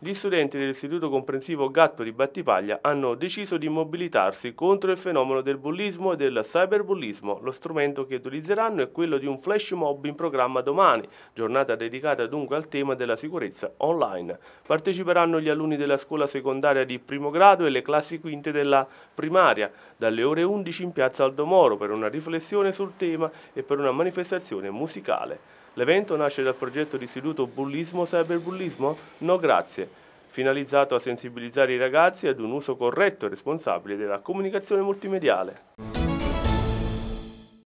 gli studenti dell'Istituto Comprensivo Gatto di Battipaglia hanno deciso di mobilitarsi contro il fenomeno del bullismo e del cyberbullismo. Lo strumento che utilizzeranno è quello di un flash mob in programma domani, giornata dedicata dunque al tema della sicurezza online. Parteciperanno gli alunni della scuola secondaria di primo grado e le classi quinte della primaria, dalle ore 11 in piazza Aldo Moro per una riflessione sul tema e per una manifestazione musicale. L'evento nasce dal progetto di istituto Bullismo Cyberbullismo? No grazie finalizzato a sensibilizzare i ragazzi ad un uso corretto e responsabile della comunicazione multimediale.